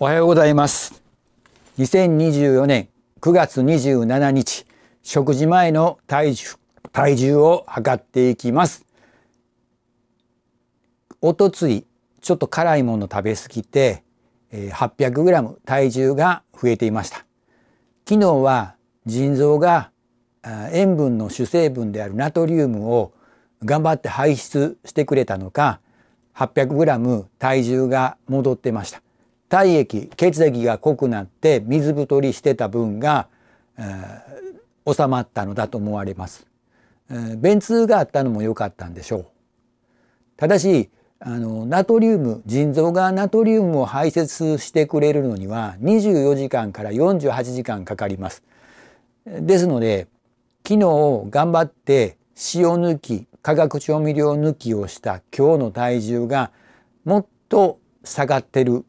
おはようございます。2024年9月27日、食事前の体重体重を測っていきます。おとつい、ちょっと辛いもの食べ過ぎて、800g 体重が増えていました。昨日は腎臓が塩分の主成分であるナトリウムを頑張って排出してくれたのか、800g 体重が戻ってました。体液血液が濃くなって水太りしてた分が、えー、収まったのだと思われます、えー、便通があったのも良かったんでしょうただしあのナトリウム腎臓がナトリウムを排泄してくれるのには24時間から48時間かかりますですので昨日頑張って塩抜き化学調味料抜きをした今日の体重がもっと下がってる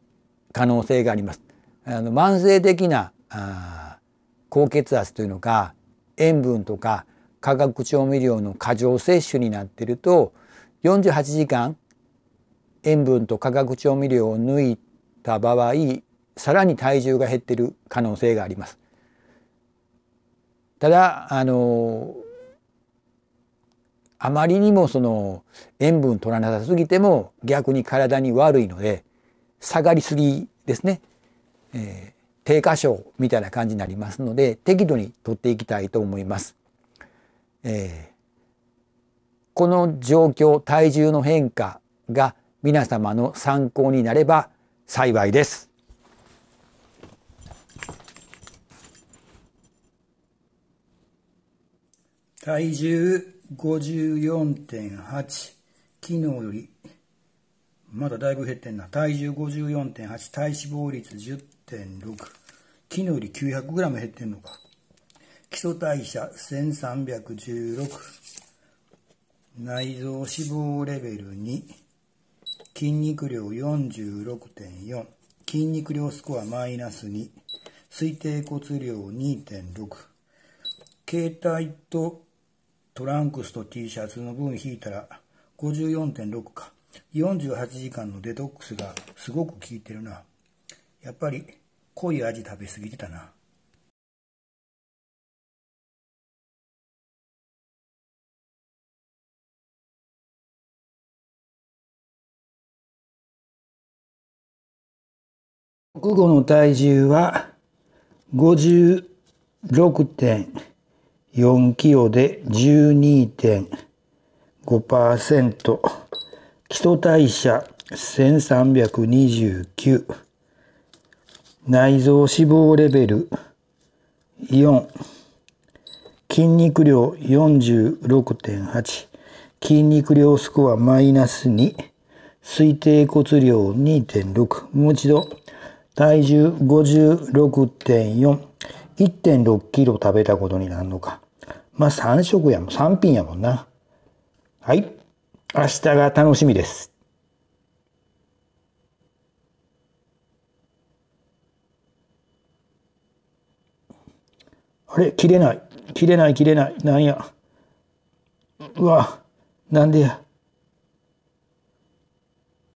可能性があります。あの慢性的な高血圧というのか塩分とか化学調味料の過剰摂取になっていると48時間塩分と化学調味料を抜いた場合さらに体重が減っている可能性があります。ただあのあまりにもその塩分取らなさすぎても逆に体に悪いので下がりすぎですね、えー、低下症みたいな感じになりますので適度にとっていきたいと思います。えー、この状況体重の変化が皆様の参考になれば幸いです。体重54.8昨日よりまだだいぶ減ってんな。体重54.8、体脂肪率10.6。昨日より 900g 減ってんのか。基礎代謝1316。内臓脂肪レベル2。筋肉量46.4。筋肉量スコアマイナス2。推定骨量2.6。携帯とトランクスと T シャツの分引いたら54.6か。48時間のデトックスがすごく効いてるな。やっぱり濃い味食べ過ぎてたな。食後の体重は56.4キロで12.5%。基礎代謝1329内臓脂肪レベル4筋肉量46.8筋肉量スコアマイナス2推定骨量2.6もう一度体重56.4 1.6キロ食べたことになるのか。まあ3食やもん、3品やもんな。はい。明日が楽しみです。あれ切れない。切れない切れない。なんや。うわ、なんでや。